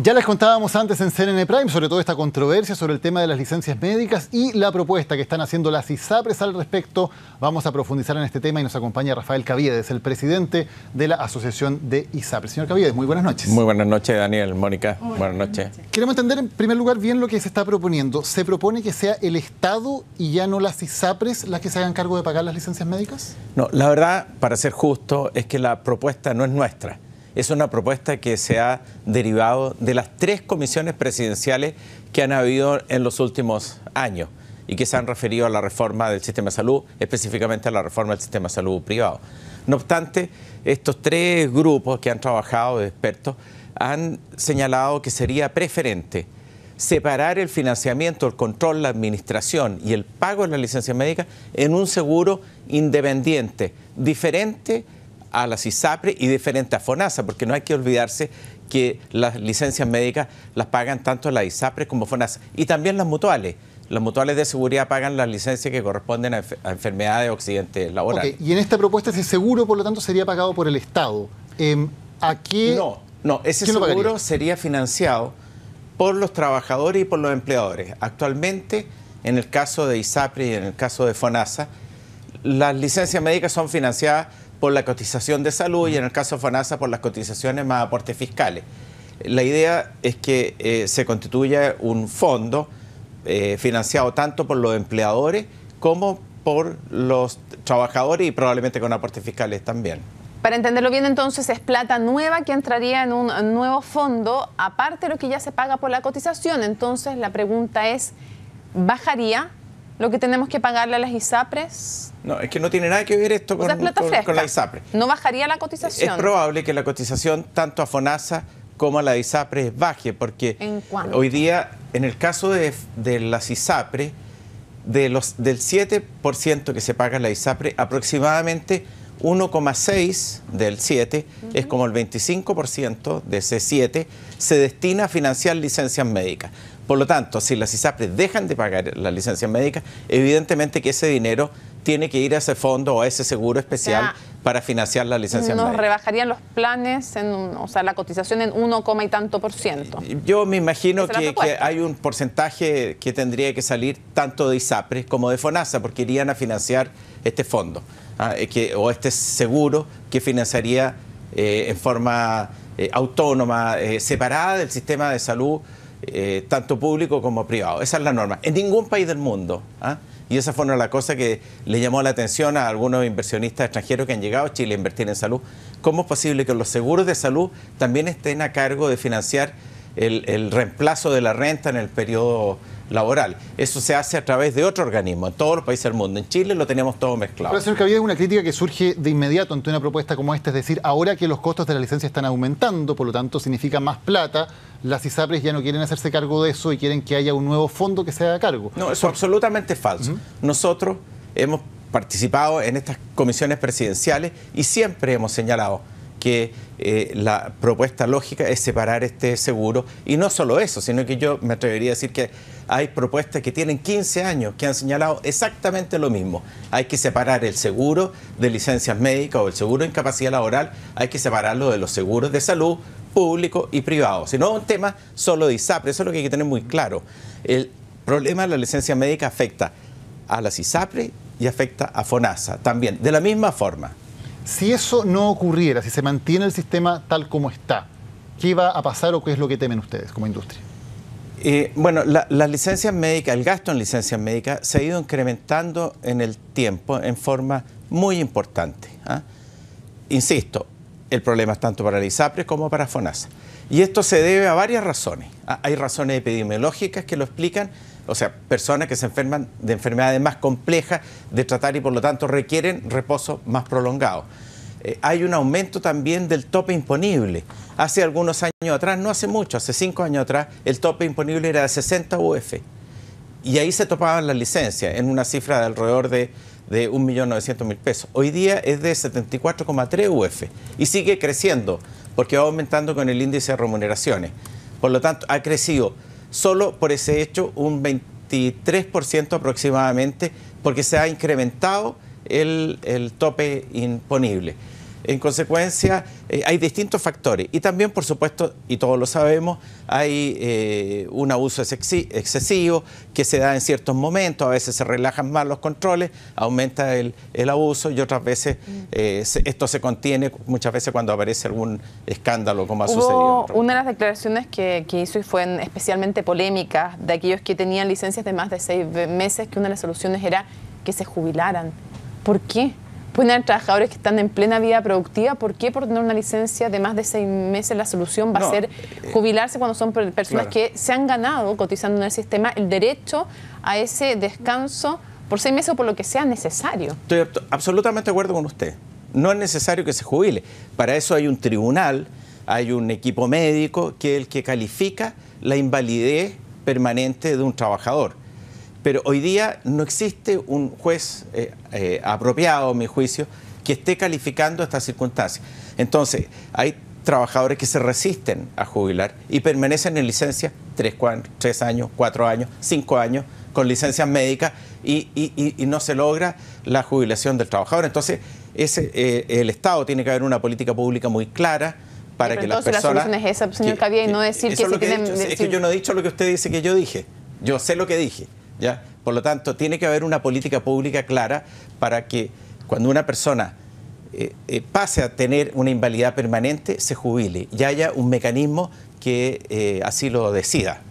Ya les contábamos antes en CNN Prime sobre toda esta controversia sobre el tema de las licencias médicas y la propuesta que están haciendo las ISAPRES al respecto. Vamos a profundizar en este tema y nos acompaña Rafael Caviedes, el presidente de la Asociación de ISAPRES. Señor Caviedes, muy buenas noches. Muy buenas noches, Daniel, Mónica. Buenas, noches. Queremos entender en primer lugar bien lo que se está proponiendo. ¿Se propone que sea el Estado y ya no las ISAPRES las que se hagan cargo de pagar las licencias médicas? No, la verdad, para ser justo, es que la propuesta no es nuestra es una propuesta que se ha derivado de las tres comisiones presidenciales que han habido en los últimos años y que se han referido a la reforma del sistema de salud, específicamente a la reforma del sistema de salud privado. No obstante, estos tres grupos que han trabajado de expertos han señalado que sería preferente separar el financiamiento, el control, la administración y el pago de la licencia médica en un seguro independiente, diferente a las Isapre y diferente a FONASA, porque no hay que olvidarse que las licencias médicas las pagan tanto las ISAPRE como FONASA y también las mutuales. Las mutuales de seguridad pagan las licencias que corresponden a, enfermedades de laborales. Okay. Y en esta propuesta ese seguro, por lo tanto, sería pagado por el Estado. Em, ¿A No, no, ese seguro sería financiado por los trabajadores y por los empleadores. Actualmente, en el caso de ISAPRE y en el caso de FONASA, las licencias médicas son financiadas por la cotización de salud y en el caso de FONASA por las cotizaciones más aportes fiscales. La idea es que eh, se constituya un fondo eh, financiado tanto por los empleadores como por los trabajadores y probablemente con aportes fiscales también. Para entenderlo bien, entonces es plata nueva que entraría en un nuevo fondo, aparte de lo que ya se paga por la cotización. Entonces la pregunta es, ¿bajaría lo que tenemos que pagarle a las ISAPRES? No, es que no tiene nada que ver esto con, con, la ISAPRES. ¿No bajaría la cotización? Es probable que la cotización tanto a FONASA como a la ISAPRES baje, porque hoy día, en el caso de, las ISAPRES, de los, del 7% que se paga a la ISAPRES, aproximadamente 1,6 del 7, es como el 25% de ese 7, se destina a financiar licencias médicas. Por lo tanto, si las ISAPRES dejan de pagar la licencia médica, evidentemente que ese dinero tiene que ir a ese fondo o a ese seguro especial para financiar la licencia. Nos rebajarían los planes, en, o sea, la cotización en 1, y tanto por ciento. Yo me imagino que, hay un porcentaje que tendría que salir tanto de ISAPRES como de FONASA, porque irían a financiar este fondo ¿ah? eh, o este seguro que financiaría eh, en forma eh, autónoma, separada del sistema de salud eh, tanto público como privado. Esa es la norma. En ningún país del mundo. ¿ah? Y esa fue una de las cosas que le llamó la atención a algunos inversionistas extranjeros que han llegado a Chile a invertir en salud. ¿Cómo es posible que los seguros de salud también estén a cargo de financiar el, reemplazo de la renta en el periodo laboral. Eso se hace a través de otro organismo en todos los países del mundo. En Chile lo tenemos todo mezclado. Pero, señor es una crítica que surge de inmediato ante una propuesta como esta, es decir, ahora que los costos de la licencia están aumentando, por lo tanto significa más plata, las ISAPRES ya no quieren hacerse cargo de eso y quieren que haya un nuevo fondo que se haga cargo. No, eso es absolutamente falso. Nosotros hemos participado en estas comisiones presidenciales y siempre hemos señalado que eh, la propuesta lógica es separar este seguro. Y no solo eso, sino que yo me atrevería a decir que hay propuestas que tienen 15 años que han señalado exactamente lo mismo. Hay que separar el seguro de licencias médicas o el seguro de incapacidad laboral, hay que separarlo de los seguros de salud público y privado. Si no es un tema solo de ISAPRE, eso es lo que hay que tener muy claro. El problema de la licencia médica afecta a las ISAPRE y afecta a FONASA también, de la misma forma. Si eso no ocurriera, si se mantiene el sistema tal como está, ¿qué va a pasar o qué es lo que temen ustedes como industria? Eh, bueno, las la licencias médicas, el gasto en licencias médicas se ha ido incrementando en el tiempo en forma muy importante. ¿ah? Insisto, el problema es tanto para el como para FONASA. Y esto se debe a varias razones. ¿ah? Hay razones epidemiológicas que lo explican, o sea, personas que se enferman de enfermedades más complejas de tratar y por lo tanto requieren reposo más prolongado. Eh, hay un aumento también del tope imponible. Hace algunos años atrás, no hace mucho, hace cinco años atrás, el tope imponible era de 60 UF. Y ahí se topaban las licencias en una cifra de alrededor de, de 1.900.000 pesos. Hoy día es de 74,3 UF y sigue creciendo porque va aumentando con el índice de remuneraciones. Por lo tanto, ha crecido solo por ese hecho un 23% aproximadamente, porque se ha incrementado el, el tope imponible. En consecuencia, eh, hay distintos factores. Y también, por supuesto, y todos lo sabemos, hay eh, un abuso excesivo que se da en ciertos momentos. A veces se relajan más los controles, aumenta el, abuso y otras veces mm. eh, esto se contiene muchas veces cuando aparece algún escándalo como ha sucedido. Una de las declaraciones que, que hizo y fue especialmente polémica de aquellos que tenían licencias de más de seis meses, que una de las soluciones era que se jubilaran. ¿Por qué? Una trabajadores que están en plena vida productiva. ¿Por qué por tener una licencia de más de seis meses la solución va a ser eh, jubilarse cuando son personas que se han ganado cotizando en el sistema el derecho a ese descanso por seis meses o por lo que sea necesario? Estoy absolutamente de acuerdo con usted. No es necesario que se jubile. Para eso hay un tribunal, hay un equipo médico que es el que califica la invalidez permanente de un trabajador pero hoy día no existe un juez eh, eh, apropiado, a mi juicio, que esté calificando estas circunstancias. Entonces, hay trabajadores que se resisten a jubilar y permanecen en licencia tres, años, cuatro años, cinco años, con licencias médicas y, no se logra la jubilación del trabajador. Entonces, eh, el Estado tiene que haber una política pública muy clara para que las personas... La es esa, señor y no decir que, se tienen... Es que yo no he dicho lo que usted dice que yo dije. Yo sé lo que dije. Por lo tanto, tiene que haber una política pública clara para que cuando una persona eh, eh, pase a tener una invalidez permanente, se jubile y haya un mecanismo que eh, así lo decida.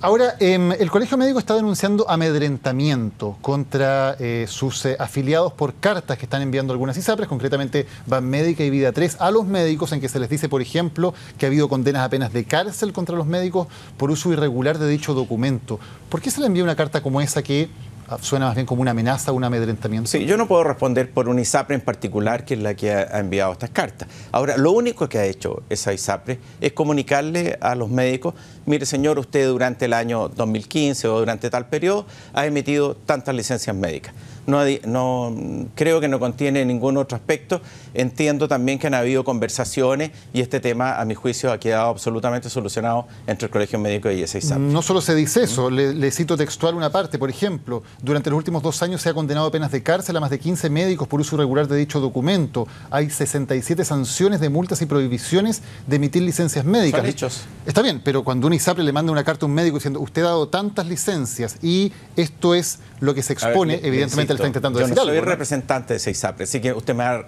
Ahora, em, el Colegio Médico está denunciando amedrentamiento contra eh, sus eh, afiliados por cartas que están enviando algunas ISAPRES, concretamente Médica y Vida 3, a los médicos en que se les dice, por ejemplo, que ha habido condenas apenas de cárcel contra los médicos por uso irregular de dicho documento. ¿Por qué se le envía una carta como esa que ah, suena más bien como una amenaza, un amedrentamiento. Sí, yo no puedo responder por una ISAPRE en particular, que es la que ha enviado estas cartas. Ahora, lo único que ha hecho esa ISAPRE es comunicarle a los médicos mire señor, usted durante el año 2015 o durante tal periodo ha emitido tantas licencias médicas. No, creo que no contiene ningún otro aspecto. Entiendo también que han habido conversaciones y este tema, a mi juicio, ha quedado absolutamente solucionado entre el Colegio Médico y ese No solo se dice eso, le, cito textual una parte, por ejemplo, durante los últimos dos años se ha condenado a penas de cárcel a más de 15 médicos por uso irregular de dicho documento. Hay 67 sanciones de multas y prohibiciones de emitir licencias médicas. Está bien, pero cuando una ISAPRE le manda una carta a un médico diciendo, usted ha dado tantas licencias y esto es lo que se expone, evidentemente, el Tanto de está intentando soy representante de ese así que usted me va,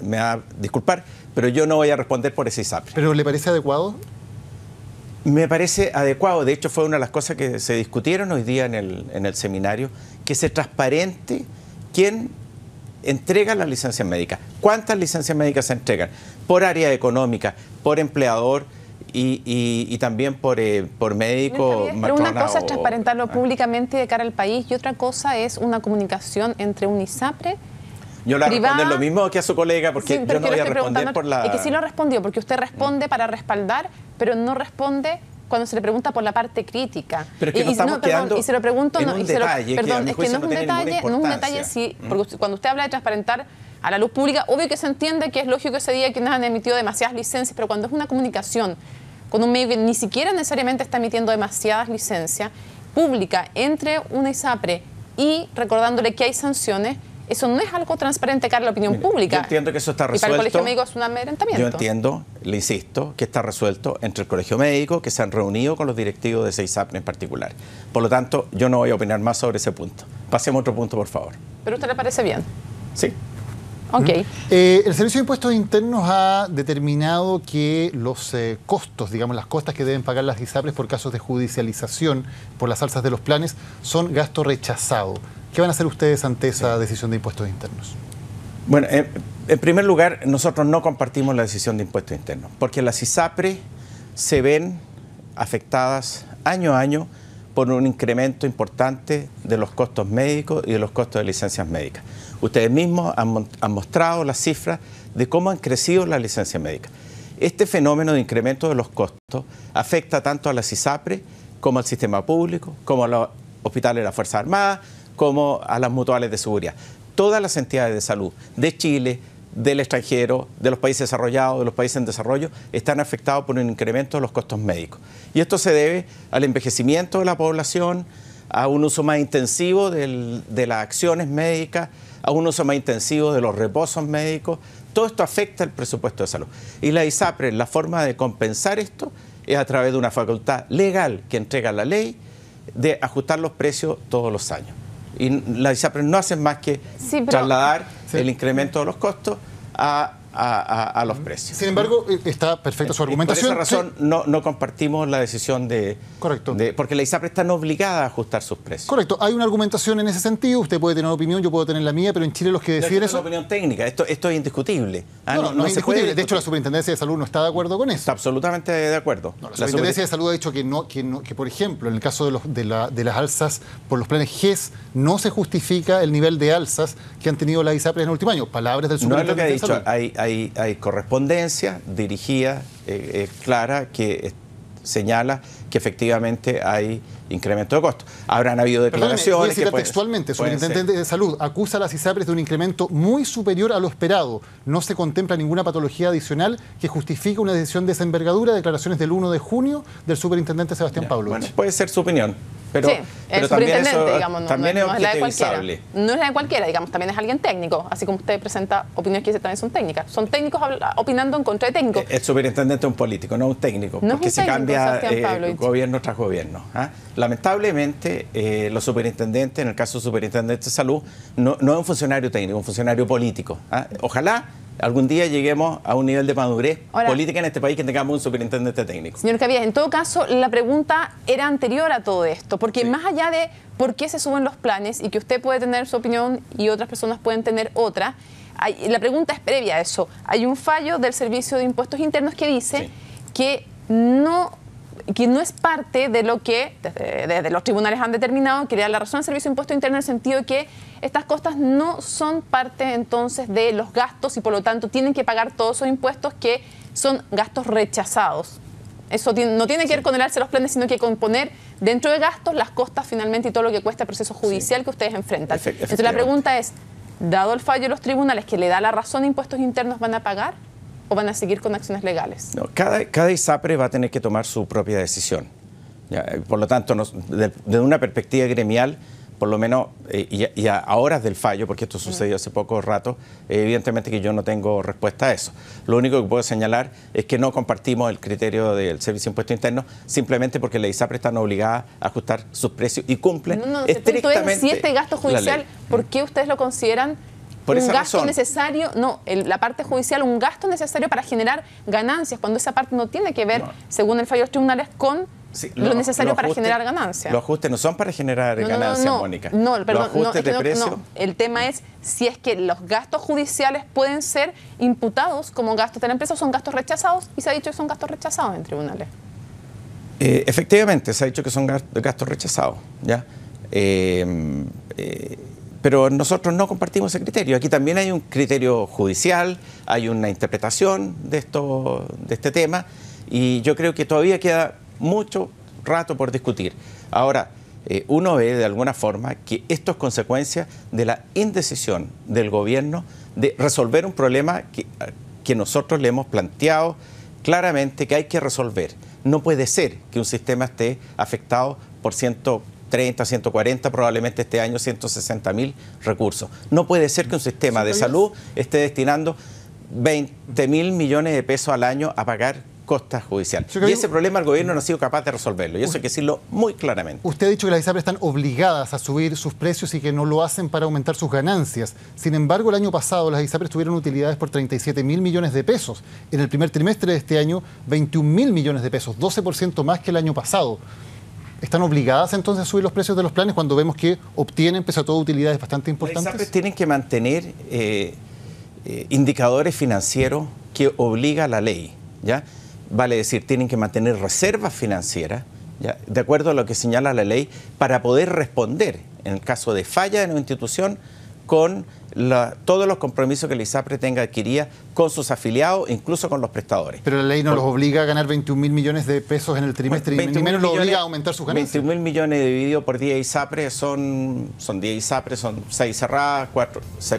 me a disculpar, pero yo no voy a responder por ese ISAPRE. ¿Pero le parece adecuado? Me parece adecuado, de hecho fue una de las cosas que se discutieron hoy día en el, en el seminario, que se transparente quién entrega las licencias médicas, cuántas licencias médicas se entregan, por área económica, por empleador, y, también por, eh, por médico. Pero una cosa es transparentarlo ah. públicamente de cara al país y otra cosa es una comunicación entre un ISAPRE yo le respondo lo mismo que a su colega, porque yo no voy a responder por la... Es que sí lo respondió, porque usted responde mm. para respaldar, pero no responde cuando se le pregunta por la parte crítica. Pero es que y, no, y se lo pregunto, y se lo, perdón, es que no, es un detalle, mm. porque cuando usted habla de transparentar a la luz pública, obvio que se entiende que es lógico ese día que nos han emitido demasiadas licencias, pero cuando es una comunicación con un medio ni siquiera necesariamente está emitiendo demasiadas licencias, públicas entre una ISAPRE y recordándole que hay sanciones, eso no es algo transparente cara a la opinión pública. Yo entiendo que eso está resuelto. Y para el Colegio Médico es un amedrentamiento. Yo entiendo, le insisto, que está resuelto entre el Colegio Médico, que se han reunido con los directivos de ISAPRE en particular. Por lo tanto, yo no voy a opinar más sobre ese punto. Pasemos a otro punto, por favor. ¿Pero a usted le parece bien? Sí. ¿Mm? Eh, el Servicio de Impuestos Internos ha determinado que los eh, costos, digamos, las costas que deben pagar las ISAPRES por casos de judicialización por las alzas de los planes son gasto rechazado. ¿Qué van a hacer ustedes ante esa decisión de impuestos internos? Bueno, eh, en primer lugar, nosotros no compartimos la decisión de impuestos internos, porque las ISAPRES se ven afectadas año a año por un incremento importante de los costos médicos y de los costos de licencias médicas. Ustedes mismos han, mostrado las cifras de cómo han crecido las licencias médicas. Este fenómeno de incremento de los costos afecta tanto a la CISAPRE como al sistema público, como a los hospitales de la Fuerza Armada, como a las mutuales de seguridad. Todas las entidades de salud de Chile, del extranjero, de los países desarrollados, de los países en desarrollo, están afectados por un incremento de los costos médicos. Y esto se debe al envejecimiento de la población, a un uso más intensivo de las acciones médicas, a un uso más intensivo de los reposos médicos. Todo esto afecta el presupuesto de salud. Y la ISAPRE, la forma de compensar esto es a través de una facultad legal que entrega la ley de ajustar los precios todos los años. Y la ISAPRE no hace más que trasladar el incremento de los costos a a, los precios. Sin embargo, eh, está perfecta su eh, eh, argumentación. por esa razón no, no, compartimos la decisión de... Correcto. porque la ISAPRE está no obligada a ajustar sus precios. Correcto. Hay una argumentación en ese sentido. Usted puede tener opinión, yo puedo tener la mía, pero en Chile los que defienden eso... Es una opinión técnica. Esto, esto es indiscutible. Ah, no, no, es indiscutible. De hecho, la Superintendencia de Salud no está de acuerdo con eso. Está absolutamente de acuerdo. la, Superintendencia de Salud ha dicho que, no, que, por ejemplo, en el caso de, los, de, las alzas por los planes GES, no se justifica el nivel de alzas que han tenido la Isapre en el último año. Palabras del Superintendencia ha dicho. hay hay, correspondencia dirigida, eh, eh, clara, que señala que efectivamente hay incremento de costos. Habrán habido declaraciones. que textualmente, superintendente de salud acusa a las ISAPRES de un incremento muy superior a lo esperado. No se contempla ninguna patología adicional que justifique una decisión de esa envergadura. Declaraciones del 1 de junio del superintendente Sebastián Pablo. Bueno, puede ser su opinión. Pero, el superintendente, digamos, no, es, la de cualquiera. No es la de cualquiera, digamos, también es alguien técnico. Así como usted presenta opiniones que también son técnicas. Son técnicos opinando en contra de técnicos. Eh, el, superintendente es un político, no un técnico, porque se cambia el eh, gobierno tras gobierno. ¿ah? Lamentablemente, eh, los superintendentes, en el caso del superintendente de salud, no, no es un funcionario técnico, es un funcionario político. ¿ah? Ojalá algún día lleguemos a un nivel de madurez política en este país que tengamos un superintendente técnico. Señor Cabías, en todo caso, la pregunta era anterior a todo esto, porque más allá de por qué se suben los planes y que usted puede tener su opinión y otras personas pueden tener otra, la pregunta es previa a eso. Hay un fallo del Servicio de Impuestos Internos que dice que no que no es parte de lo que desde, los tribunales han determinado que le da la razón al Servicio de Impuesto Interno en el sentido de que estas costas no son parte entonces de los gastos y por lo tanto tienen que pagar todos esos impuestos que son gastos rechazados. Eso no tiene que ver con el alza de los planes, sino que con poner dentro de gastos las costas finalmente y todo lo que cuesta el proceso judicial que ustedes enfrentan. Entonces la pregunta es, dado el fallo de los tribunales que le da la razón a impuestos internos, ¿van a pagar? o van a seguir con acciones legales? No, cada, cada ISAPRE va a tener que tomar su propia decisión. Eh, por lo tanto, desde una perspectiva gremial, por lo menos, eh, y, a, horas del fallo, porque esto sucedió hace poco rato, eh, evidentemente que yo no tengo respuesta a eso. Lo único que puedo señalar es que no compartimos el criterio del Servicio de Impuesto Interno, simplemente porque las ISAPRE están obligadas a ajustar sus precios y cumplen no, no, estrictamente. Si este gasto judicial, ¿por qué ustedes lo consideran? un gasto necesario, no, la parte judicial, un gasto necesario para generar ganancias, cuando esa parte no tiene que ver, según el fallo de los tribunales, con lo, necesario para generar ganancias. Los ajustes no son para generar ganancias, Mónica. No, perdón, El tema es si es que los gastos judiciales pueden ser imputados como gastos de la empresa, son gastos rechazados y se ha dicho que son gastos rechazados en tribunales. Eh, efectivamente, se ha dicho que son gastos rechazados, ¿ya? Eh, eh, pero nosotros no compartimos ese criterio. Aquí también hay un criterio judicial, hay una interpretación de, esto, de este tema y yo creo que todavía queda mucho rato por discutir. Ahora, eh, uno ve de alguna forma que esto es consecuencia de la indecisión del gobierno de resolver un problema que, que nosotros le hemos planteado claramente que hay que resolver. No puede ser que un sistema esté afectado por ciento ...30, 140, probablemente este año 160 mil recursos. No puede ser que un sistema de salud esté destinando 20 mil millones de pesos al año a pagar costas judiciales. Y ese problema el gobierno no ha sido capaz de resolverlo, y eso hay que decirlo muy claramente. Usted ha dicho que las ISAPRES están obligadas a subir sus precios y que no lo hacen para aumentar sus ganancias. Sin embargo, el año pasado las ISAPRES tuvieron utilidades por 37 mil millones de pesos. En el primer trimestre de este año, 21 mil millones de pesos, 12% más que el año pasado. ¿Están obligadas entonces a subir los precios de los planes cuando vemos que obtienen, pese a todo, utilidades bastante importantes? tienen que mantener eh, eh, indicadores financieros que obliga la ley, ¿ya? Vale decir, tienen que mantener reservas financieras, de acuerdo a lo que señala la ley, para poder responder en el caso de falla de una institución con todos los compromisos que la ISAPRE tenga adquirida con sus afiliados, incluso con los prestadores. Pero la ley no los obliga a ganar 21 mil millones de pesos en el trimestre ni menos los obliga a aumentar sus ganancias. 21 mil millones dividido por 10 ISAPRE son, son 10 ISAPRE, son 6 cerradas,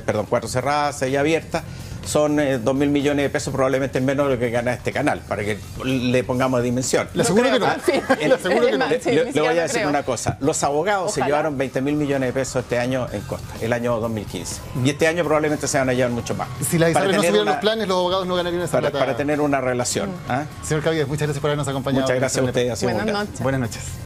perdón, 4 cerradas, 6 abiertas son 2.000 eh, millones de pesos probablemente menos de lo que gana este canal, para que le pongamos dimensión. Le aseguro que no. Le voy a decir una cosa. Los abogados se llevaron 20.000 millones de pesos este año en costa, el año 2015. Y este año probablemente se van a llevar mucho más. Si las Isabel no subieran los planes, los abogados no ganarían esa para, plata. Para tener una relación. ¿ah? Señor Cavides, muchas gracias por habernos acompañado. Muchas gracias a ustedes. Buenas noches.